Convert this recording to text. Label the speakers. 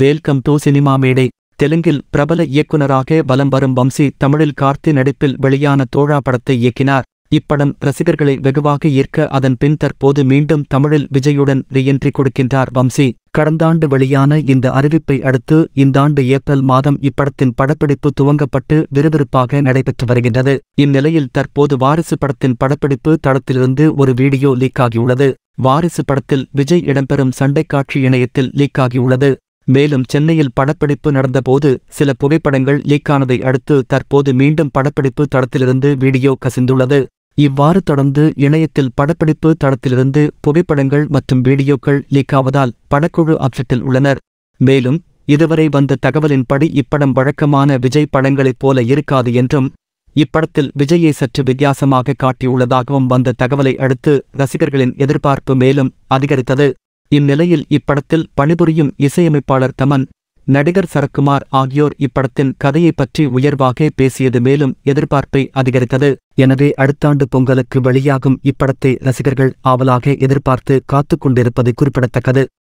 Speaker 1: வேல்கம் to cinema மேடை தெலுங்கில் பிரபல இயக்குநராக வலம் வரும் வம்சி தமிழில் கார்த்தி நடிப்பில் வெளியான தோழா படத்தை இயக்கினார் இப்படம் ரசிகர்களை வெகுவாக ஈர்க்க அதன் பின் தற்போது மீண்டும் தமிழில் விஜயுடன் ரீஎன்ட்ரி கொடுக்கின்றார் வம்சி கடந்த ஆண்டு வெளியான இந்த அறிவிப்பை அடுத்து இந்த ஆண்டு ஏப்ரல் மாதம் இப்படத்தின் படப்பிடிப்பு துவங்கப்பட்டு விறுவிறுப்பாக நடைபெற்று வருகின்றது இந்நிலையில் தற்போது வாரிசு படத்தின் படப்பிடிப்பு தளத்திலிருந்து ஒரு வீடியோ லீக் ஆகியுள்ளது வாரிசு படத்தில் விஜய் இடம்பெறும் சண்டைக்காட்சி இணையத்தில் லீக் ஆகியுள்ளது மேலும் சென்னையில் படப்பிடிப்பு நடந்தபோது சில புகைப்படங்கள் லீக்கானதை அடுத்து தற்போது மீண்டும் படப்பிடிப்பு தடத்திலிருந்து வீடியோ கசிந்துள்ளது இவ்வாறு தொடர்ந்து இணையத்தில் படப்பிடிப்பு தடத்திலிருந்து புகைப்படங்கள் மற்றும் வீடியோக்கள் லீக்காவதால் படக்குழு அப்செட்டில் உள்ளனர் மேலும் இதுவரை வந்த தகவலின்படி இப்படம் வழக்கமான விஜய் படங்களைப் போல இருக்காது என்றும் இப்படத்தில் விஜயை சற்று வித்தியாசமாக காட்டியுள்ளதாகவும் வந்த தகவலை அடுத்து ரசிகர்களின் எதிர்பார்ப்பு மேலும் அதிகரித்தது இந்நிலையில் இப்படத்தில் பணிபுரியும் இசையமைப்பாளர் தமன் நடிகர் சரக்குமார் ஆகியோர் இப்படத்தின் கதையை பற்றி உயர்வாக பேசியது மேலும் எதிர்பார்ப்பை அதிகரித்தது எனவே அடுத்தாண்டு பொங்கலுக்கு வெளியாகும் இப்படத்தை ரசிகர்கள் ஆவலாக எதிர்பார்த்து காத்துக் கொண்டிருப்பது குறிப்பிடத்தக்கது